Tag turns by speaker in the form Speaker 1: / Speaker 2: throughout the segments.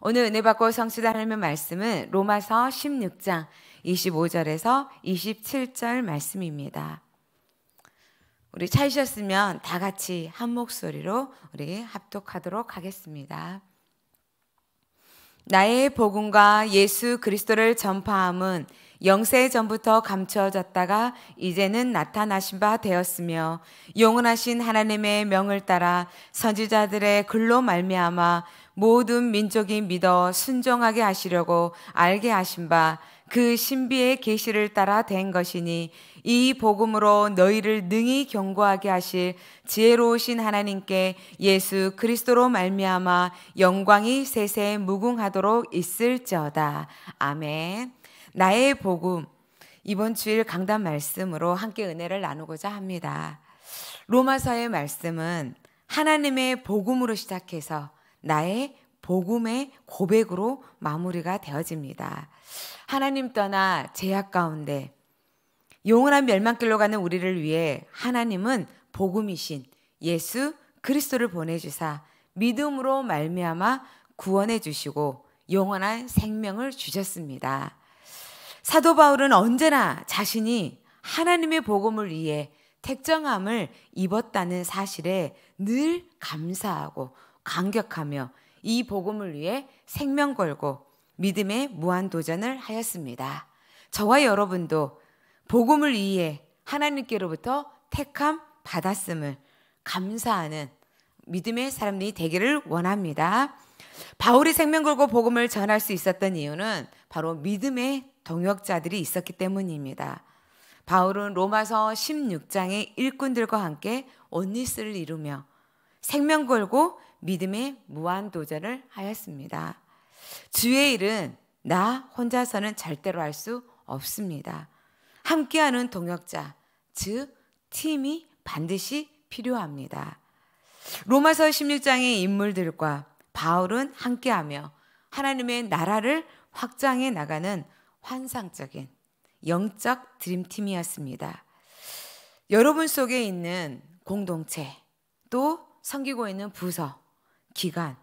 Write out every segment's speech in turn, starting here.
Speaker 1: 오늘 은혜 받고 성취하나님 말씀은 로마서 16장 25절에서 27절 말씀입니다. 우리 찾으셨으면 다 같이 한 목소리로 우리 합독하도록 하겠습니다. 나의 복음과 예수 그리스도를 전파함은 영세 전부터 감춰졌다가 이제는 나타나신 바 되었으며 영원하신 하나님의 명을 따라 선지자들의 글로 말미암아 모든 민족이 믿어 순종하게 하시려고 알게 하신 바 그 신비의 계시를 따라 된 것이니 이 복음으로 너희를 능히 경고하게 하실 지혜로우신 하나님께 예수 그리스도로 말미암아 영광이 세세 무궁하도록 있을지어다. 아멘. 나의 복음 이번 주일 강단 말씀으로 함께 은혜를 나누고자 합니다. 로마서의 말씀은 하나님의 복음으로 시작해서 나의 복음의 고백으로 마무리가 되어집니다. 하나님 떠나 제약 가운데 영원한 멸망길로 가는 우리를 위해 하나님은 복음이신 예수 그리스도를 보내주사 믿음으로 말미암아 구원해 주시고 영원한 생명을 주셨습니다. 사도 바울은 언제나 자신이 하나님의 복음을 위해 택정함을 입었다는 사실에 늘 감사하고 간격하며 이 복음을 위해 생명 걸고 믿음의 무한 도전을 하였습니다. 저와 여러분도 복음을 위해 하나님께로부터 택함 받았음을 감사하는 믿음의 사람들이 되기를 원합니다. 바울이 생명 걸고 복음을 전할 수 있었던 이유는 바로 믿음의 동역자들이 있었기 때문입니다. 바울은 로마서 16장의 일꾼들과 함께 온니스를 이루며 생명 걸고 믿음의 무한 도전을 하였습니다. 주의 일은 나 혼자서는 절대로 할 수 없습니다. 함께하는 동역자, 즉 팀이 반드시 필요합니다. 로마서 16장의 인물들과 바울은 함께하며 하나님의 나라를 확장해 나가는 환상적인 영적 드림팀이었습니다. 여러분 속에 있는 공동체 또 섬기고 있는 부서 기간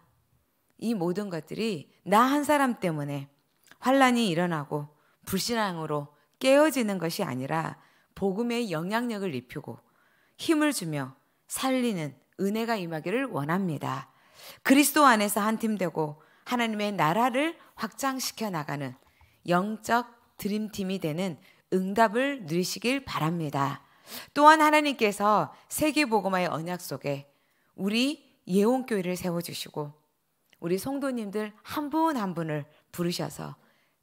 Speaker 1: 이 모든 것들이 나 한 사람 때문에 환란이 일어나고 불신앙으로 깨어지는 것이 아니라 복음의 영향력을 입히고 힘을 주며 살리는 은혜가 임하기를 원합니다. 그리스도 안에서 한 팀 되고 하나님의 나라를 확장시켜 나가는 영적 드림팀이 되는 응답을 누리시길 바랍니다. 또한 하나님께서 세계복음화의 언약 속에 우리 예원교회를 세워주시고 우리 성도님들 한 분한 한 분을 부르셔서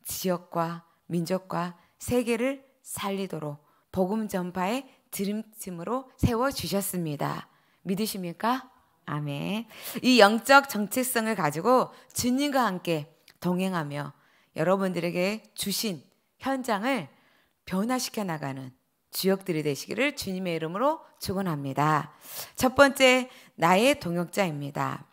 Speaker 1: 지역과 민족과 세계를 살리도록 복음 전파의 드림팀으로 세워주셨습니다. 믿으십니까? 아멘. 이 영적 정체성을 가지고 주님과 함께 동행하며 여러분들에게 주신 현장을 변화시켜 나가는 주역들이 되시기를 주님의 이름으로 축원합니다. 첫 번째 나의 동역자입니다.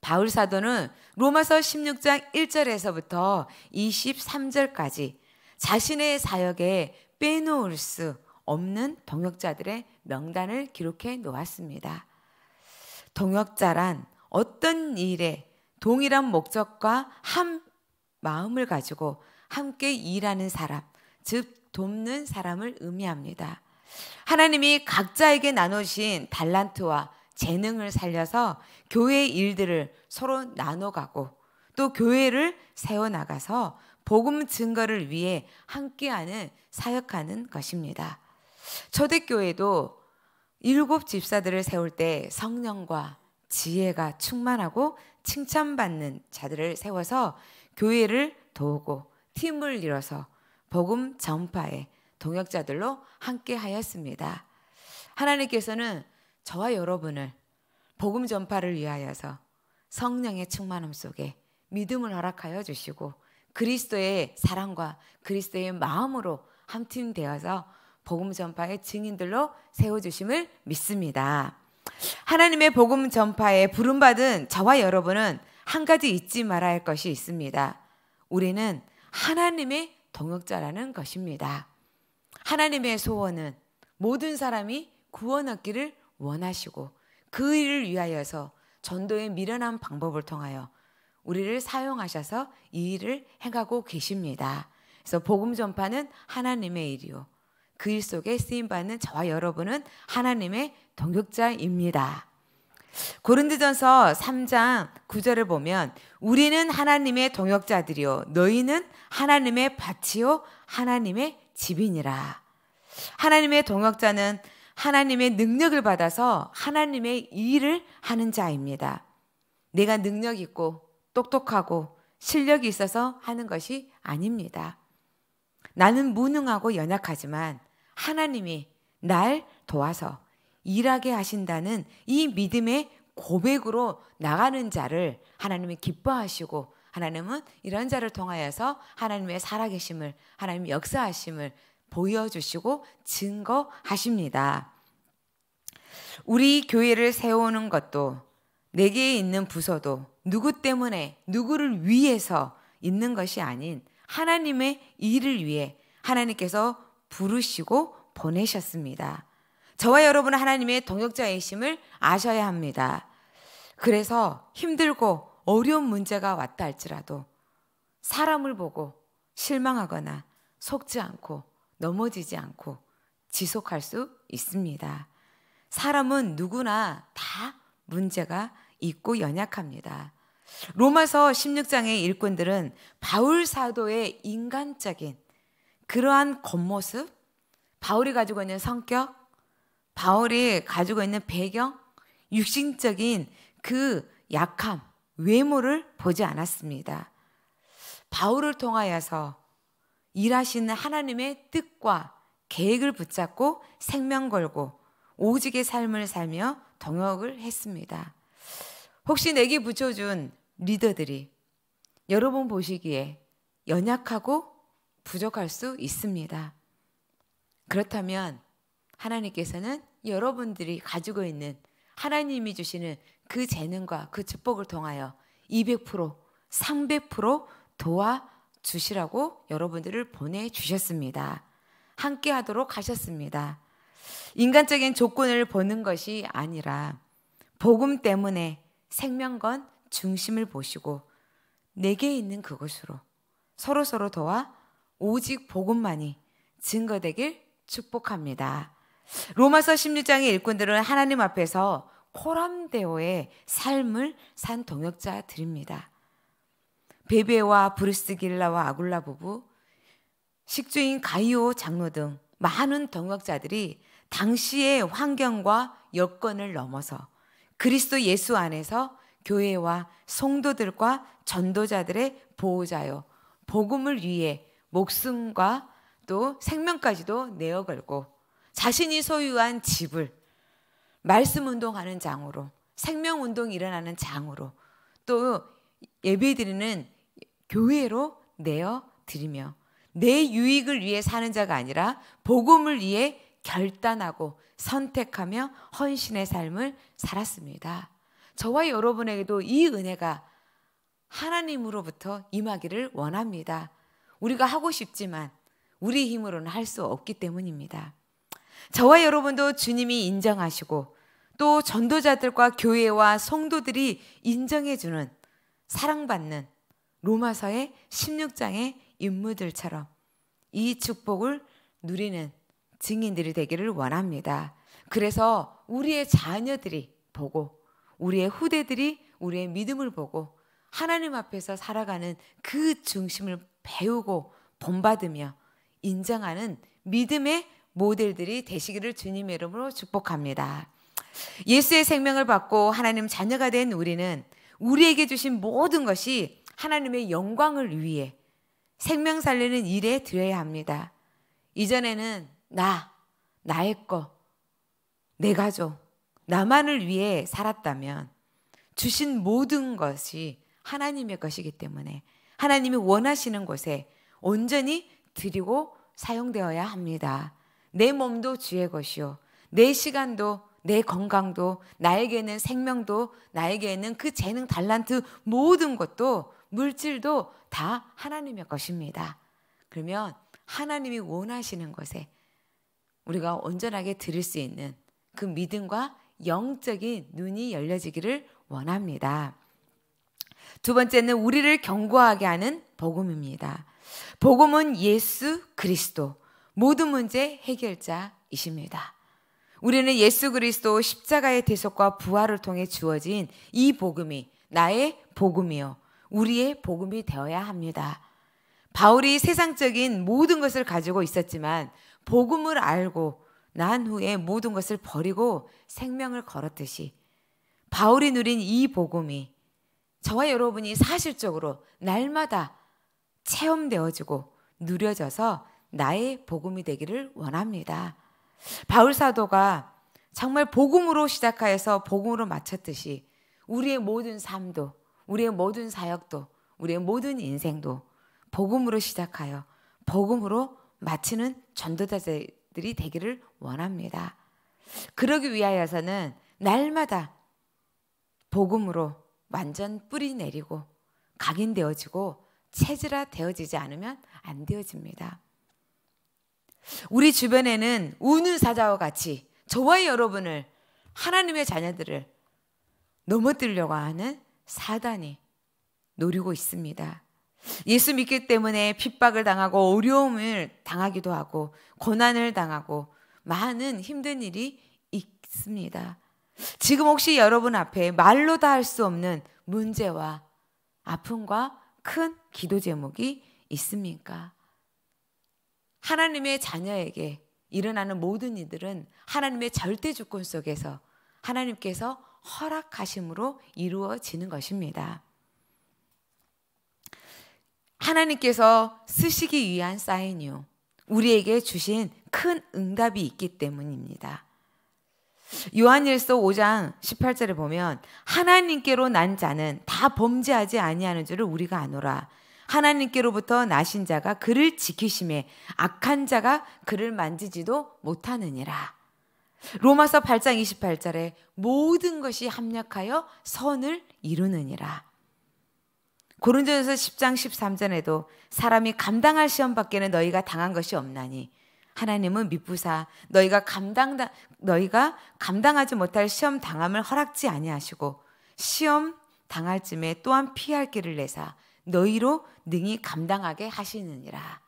Speaker 1: 바울 사도는 로마서 16장 1절에서부터 23절까지 자신의 사역에 빼놓을 수 없는 동역자들의 명단을 기록해 놓았습니다. 동역자란 어떤 일에 동일한 목적과 한 마음을 가지고 함께 일하는 사람, 즉 돕는 사람을 의미합니다. 하나님이 각자에게 나누신 달란트와 재능을 살려서 교회 일들을 서로 나눠가고 또 교회를 세워나가서 복음 증거를 위해 함께하는 사역하는 것입니다. 초대교회도 일곱 집사들을 세울 때 성령과 지혜가 충만하고 칭찬받는 자들을 세워서 교회를 도우고 팀을 이뤄서 복음 전파의 동역자들로 함께 하였습니다. 하나님께서는 저와 여러분을 복음 전파를 위하여서 성령의 충만함 속에 믿음을 허락하여 주시고 그리스도의 사랑과 그리스도의 마음으로 함팀 되어서 복음 전파의 증인들로 세워 주심을 믿습니다. 하나님의 복음 전파에 부름 받은 저와 여러분은 한 가지 잊지 말아야 할 것이 있습니다. 우리는 하나님의 동역자라는 것입니다. 하나님의 소원은 모든 사람이 구원 얻기를 원하시고 그 일을 위하여서 전도의 미련한 방법을 통하여 우리를 사용하셔서 이 일을 행하고 계십니다. 그래서 복음 전파는 하나님의 일이요. 그 일 속에 쓰임 받는 저와 여러분은 하나님의 동역자입니다. 고린도전서 3장 9절을 보면 우리는 하나님의 동역자들이요 너희는 하나님의 밭이요 하나님의 집이니라. 하나님의 동역자는 하나님의 능력을 받아서 하나님의 일을 하는 자입니다. 내가 능력 있고 똑똑하고 실력이 있어서 하는 것이 아닙니다. 나는 무능하고 연약하지만 하나님이 날 도와서 일하게 하신다는 이 믿음의 고백으로 나가는 자를 하나님이 기뻐하시고 하나님은 이런 자를 통하여서 하나님의 살아계심을 하나님의 역사하심을 보여주시고 증거하십니다. 우리 교회를 세우는 것도 내게 있는 부서도 누구 때문에 누구를 위해서 있는 것이 아닌 하나님의 일을 위해 하나님께서 부르시고 보내셨습니다. 저와 여러분은 하나님의 동역자의심을 아셔야 합니다. 그래서 힘들고 어려운 문제가 왔다 할지라도 사람을 보고 실망하거나 속지 않고 넘어지지 않고 지속할 수 있습니다. 사람은 누구나 다 문제가 있고 연약합니다. 로마서 16장의 일꾼들은 바울 사도의 인간적인 그러한 겉모습, 바울이 가지고 있는 성격, 바울이 가지고 있는 배경, 육신적인 그 약함, 외모를 보지 않았습니다. 바울을 통하여서 일하시는 하나님의 뜻과 계획을 붙잡고 생명 걸고 오직의 삶을 살며 동역을 했습니다. 혹시 내게 붙여준 리더들이 여러분 보시기에 연약하고 부족할 수 있습니다. 그렇다면 하나님께서는 여러분들이 가지고 있는 하나님이 주시는 그 재능과 그 축복을 통하여 200% 300% 도와 주시라고 여러분들을 보내 주셨습니다. 함께 하도록 하셨습니다. 인간적인 조건을 보는 것이 아니라 복음 때문에 생명건 중심을 보시고 내게 있는 그것으로 서로서로 더와 오직 복음만이 증거되길 축복합니다. 로마서 16장의 일꾼들은 하나님 앞에서 코람데오의 삶을 산 동역자들입니다. 베베와 브루스길라와 아굴라 부부, 식주인 가이오 장로 등 많은 동역자들이 당시의 환경과 여건을 넘어서 그리스도 예수 안에서 교회와 성도들과 전도자들의 보호자요 복음을 위해 목숨과 또 생명까지도 내어 걸고 자신이 소유한 집을 말씀 운동하는 장으로 생명 운동이 일어나는 장으로 또 예배 드리는 교회로 내어 드리며 내 유익을 위해 사는 자가 아니라 복음을 위해 결단하고 선택하며 헌신의 삶을 살았습니다. 저와 여러분에게도 이 은혜가 하나님으로부터 임하기를 원합니다. 우리가 하고 싶지만 우리 힘으로는 할 수 없기 때문입니다. 저와 여러분도 주님이 인정하시고 또 전도자들과 교회와 성도들이 인정해주는 사랑받는 로마서의 16장의 인물들처럼 이 축복을 누리는 증인들이 되기를 원합니다. 그래서 우리의 자녀들이 보고 우리의 후대들이 우리의 믿음을 보고 하나님 앞에서 살아가는 그 중심을 배우고 본받으며 인정하는 믿음의 모델들이 되시기를 주님의 이름으로 축복합니다. 예수의 생명을 받고 하나님 자녀가 된 우리는 우리에게 주신 모든 것이 하나님의 영광을 위해 생명 살리는 일에 드려야 합니다. 이전에는 나, 나의 거, 내 가족, 나만을 위해 살았다면 주신 모든 것이 하나님의 것이기 때문에 하나님이 원하시는 곳에 온전히 드리고 사용되어야 합니다. 내 몸도 주의 것이요. 내 시간도, 내 건강도, 나에게는 생명도, 나에게는 그 재능, 달란트 모든 것도, 물질도 다 하나님의 것입니다. 그러면 하나님이 원하시는 것에 우리가 온전하게 들을 수 있는 그 믿음과 영적인 눈이 열려지기를 원합니다. 두 번째는 우리를 경고하게 하는 복음입니다. 복음은 예수 그리스도. 모든 문제 해결자이십니다. 우리는 예수 그리스도 십자가의 대속과 부활을 통해 주어진 이 복음이 나의 복음이요. 우리의 복음이 되어야 합니다. 바울이 세상적인 모든 것을 가지고 있었지만 복음을 알고 난 후에 모든 것을 버리고 생명을 걸었듯이 바울이 누린 이 복음이 저와 여러분이 사실적으로 날마다 체험되어지고 누려져서 나의 복음이 되기를 원합니다. 바울 사도가 정말 복음으로 시작하여서 복음으로 마쳤듯이 우리의 모든 삶도 우리의 모든 사역도 우리의 모든 인생도 복음으로 시작하여 복음으로 마치는 전도자들이 되기를 원합니다. 그러기 위하여서는 날마다 복음으로 완전 뿌리 내리고 각인되어지고 체질화 되어지지 않으면 안 되어집니다. 우리 주변에는 우는 사자와 같이 저와 여러분을 하나님의 자녀들을 넘어뜨리려고 하는 사단이 노리고 있습니다. 예수 믿기 때문에 핍박을 당하고 어려움을 당하기도 하고 고난을 당하고 많은 힘든 일이 있습니다. 지금 혹시 여러분 앞에 말로 다 할 수 없는 문제와 아픔과 큰 기도 제목이 있습니까? 하나님의 자녀에게 일어나는 모든 이들은 하나님의 절대 주권 속에서 하나님께서 허락하심으로 이루어지는 것입니다. 하나님께서 쓰시기 위한 사인이요. 우리에게 주신 큰 응답이 있기 때문입니다. 요한일서 5장 18절에 보면 하나님께로 난 자는 다 범죄하지 아니하는 줄을 우리가 아노라. 하나님께로부터 나신 자가 그를 지키심에 악한 자가 그를 만지지도 못하느니라. 로마서 8장 28절에 모든 것이 합력하여 선을 이루느니라. 고른도전서 10장 13절에도 사람이 감당할 시험 밖에는 너희가 당한 것이 없나니 하나님은 미쁘사 너희가 감당 너희가 감당하지 못할 시험 당함을 허락지 아니하시고 시험 당할 쯤에 또한 피할 길을 내사 너희로 능히 감당하게 하시느니라.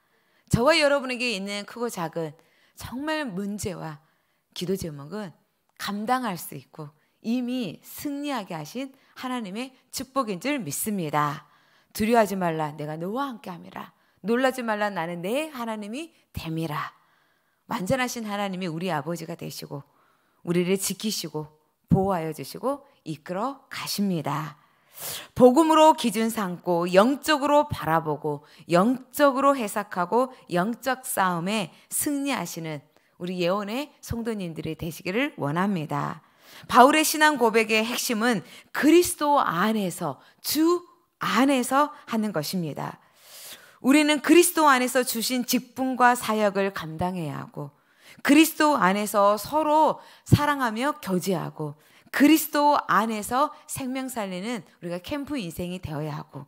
Speaker 1: 저와 여러분에게 있는 크고 작은 정말 문제와 기도 제목은 감당할 수 있고 이미 승리하게 하신 하나님의 축복인 줄 믿습니다. 두려워하지 말라 내가 너와 함께 함이라. 놀라지 말라 나는 내 하나님이 됨이라. 완전하신 하나님이 우리 아버지가 되시고 우리를 지키시고 보호하여 주시고 이끌어 가십니다. 복음으로 기준 삼고 영적으로 바라보고 영적으로 해석하고 영적 싸움에 승리하시는 우리 예언의 성도님들이 되시기를 원합니다. 바울의 신앙 고백의 핵심은 그리스도 안에서 주 안에서 하는 것입니다. 우리는 그리스도 안에서 주신 직분과 사역을 감당해야 하고 그리스도 안에서 서로 사랑하며 교제하고 그리스도 안에서 생명 살리는 우리가 캠프 인생이 되어야 하고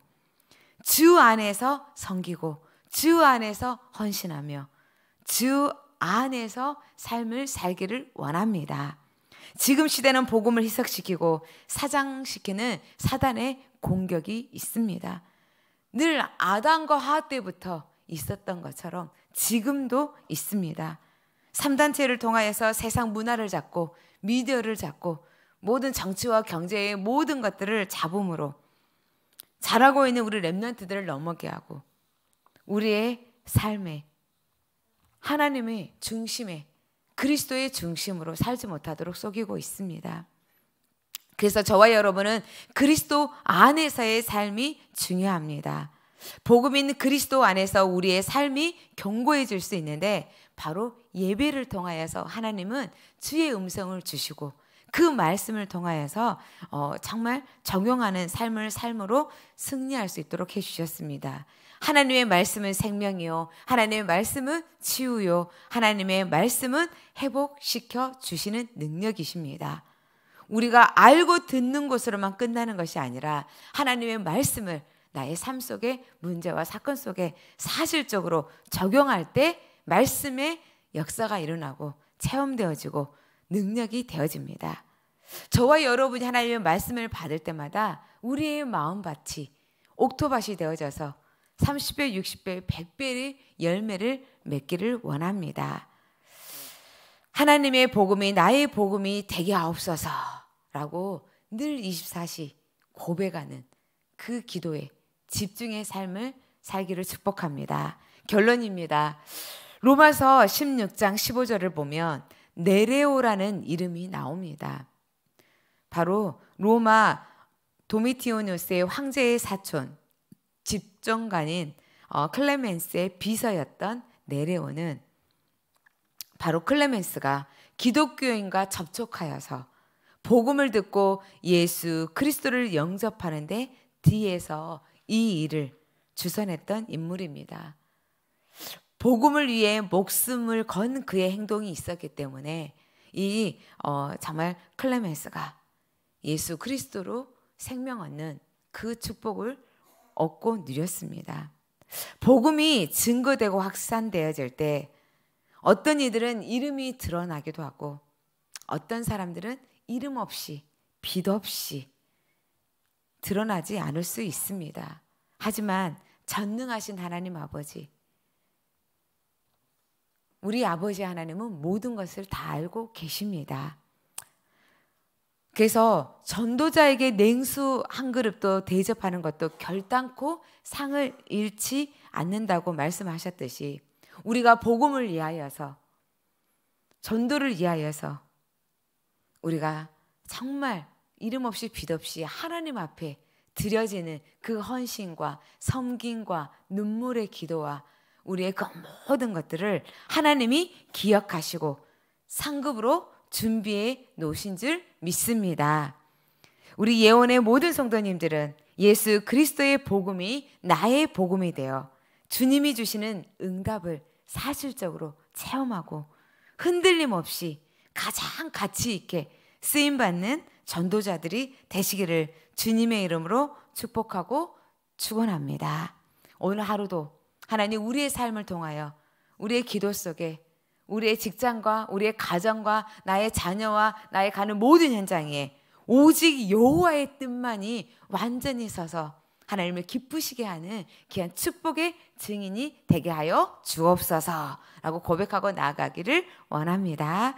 Speaker 1: 주 안에서 섬기고 주 안에서 헌신하며 주 안에서 삶을 살기를 원합니다. 지금 시대는 복음을 희석시키고 사장시키는 사단의 공격이 있습니다. 늘 아담과 하 때부터 있었던 것처럼 지금도 있습니다. 3단체를 통하여서 세상 문화를 잡고 미디어를 잡고 모든 정치와 경제의 모든 것들을 잡음으로 잘하고 있는 우리 렘런트들을 넘어게 하고 우리의 삶에 하나님의 중심에 그리스도의 중심으로 살지 못하도록 속이고 있습니다. 그래서 저와 여러분은 그리스도 안에서의 삶이 중요합니다. 복음 인 그리스도 안에서 우리의 삶이 견고해질 수 있는데 바로 예배를 통하여서 하나님은 주의 음성을 주시고 그 말씀을 통하여서 어, 정말 적용하는 삶을 삶으로 승리할 수 있도록 해주셨습니다. 하나님의 말씀은 생명이요. 하나님의 말씀은 치유요. 하나님의 말씀은 회복시켜 주시는 능력이십니다. 우리가 알고 듣는 것으로만 끝나는 것이 아니라 하나님의 말씀을 나의 삶 속의 문제와 사건 속에 사실적으로 적용할 때 말씀의 역사가 일어나고 체험되어지고 능력이 되어집니다. 저와 여러분이 하나님의 말씀을 받을 때마다 우리의 마음밭이 옥토밭이 되어져서 30배, 60배, 100배의 열매를 맺기를 원합니다. 하나님의 복음이 나의 복음이 되게 하옵소서라고 늘 24시 고백하는 그 기도에 집중의 삶을 살기를 축복합니다. 결론입니다. 로마서 16장 15절을 보면 네레오라는 이름이 나옵니다. 바로 로마 도미티오누스의 황제의 사촌, 집정관인 어, 클레멘스의 비서였던 네레오는 바로 클레멘스가 기독교인과 접촉하여서 복음을 듣고 예수 그리스도를 영접하는데 뒤에서 이 일을 주선했던 인물입니다. 복음을 위해 목숨을 건 그의 행동이 있었기 때문에 이 어, 정말 클레멘스가 예수 그리스도로 생명 얻는 그 축복을 얻고 누렸습니다. 복음이 증거되고 확산되어질 때 어떤 이들은 이름이 드러나기도 하고 어떤 사람들은 이름 없이 빛 없이 드러나지 않을 수 있습니다. 하지만 전능하신 하나님 아버지 우리 아버지 하나님은 모든 것을 다 알고 계십니다. 그래서 전도자에게 냉수 한 그릇도 대접하는 것도 결단코 상을 잃지 않는다고 말씀하셨듯이 우리가 복음을 위하여서 전도를 위하여서 우리가 정말 이름 없이 빚 없이 하나님 앞에 드려지는 그 헌신과 섬김과 눈물의 기도와 우리의 그 모든 것들을 하나님이 기억하시고 상급으로 준비해 놓으신 줄 믿습니다. 우리 예원의 모든 성도님들은 예수 그리스도의 복음이 나의 복음이 되어 주님이 주시는 응답을 사실적으로 체험하고 흔들림 없이 가장 가치 있게 쓰임 받는 전도자들이 되시기를 주님의 이름으로 축복하고 축원합니다. 오늘 하루도 하나님 우리의 삶을 통하여 우리의 기도 속에 우리의 직장과 우리의 가정과 나의 자녀와 나의 가는 모든 현장에 오직 여호와의 뜻만이 완전히 서서 하나님을 기쁘시게 하는 귀한 축복의 증인이 되게 하여 주옵소서라고 고백하고 나아가기를 원합니다.